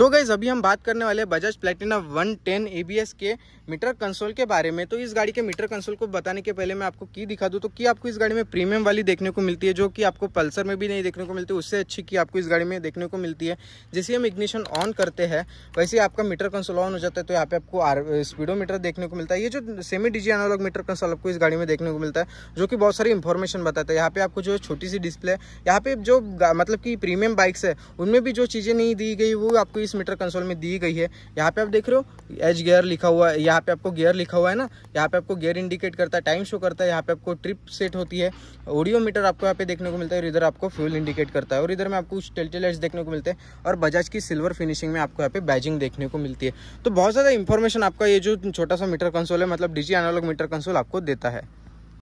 तो गैस अभी हम बात करने वाले बजाज प्लेटिना वन टेन के मीटर कंसोल के बारे में तो इस गाड़ी के मीटर कंसोल को बताने के पहले मैं आपको की दिखा दूँ तो की आपको इस गाड़ी में प्रीमियम वाली देखने को मिलती है जो कि आपको पल्सर में भी नहीं देखने को मिलती उससे अच्छी की आपको इस गाड़ी में देखने को मिलती है जैसे हम इग्निशन ऑन करते हैं वैसे आपका मीटर कंसोल ऑन हो जाता है तो यहाँ पे आपको आर देखने को मिलता है ये जो semi digi analogue meter console आपको इस गाड़ी में देखने को मिलता है जो कि बहुत सारी इन्फॉर्मेशन बताता है यहाँ पे आपको जो छोटी सी डिस्प्ले यहाँ पे जो मतलब कि प्रीमियम बाइक्स है उनमें भी जो चीज़ें नहीं दी गई वो आपको तीस मीटर कंसोल में दी गई है यहाँ पे आप देख रहे हो एज गियर लिखा हुआ है यहाँ पे आपको गियर लिखा हुआ है ना यहाँ पे आपको गियर इंडिकेट करता है टाइम शो करता है यहाँ पे आपको ट्रिप सेट होती है ओडियो मीटर आपको यहाँ पे देखने को मिलता है और इधर आपको फ्यूल इंडिकेट करता है और इधर में आपको टेल्टी लाइट्स देखने को मिलते हैं और बजाज की सिल्वर फिनिशिंग में आपको यहाँ पे बैजिंग देखने को मिलती है तो बहुत ज़्यादा इन्फॉर्मेशन आपका ये जो छोटा सा मीटर कंसोल है मतलब डिजी एनालॉग मीटर कंसोल आपको देता है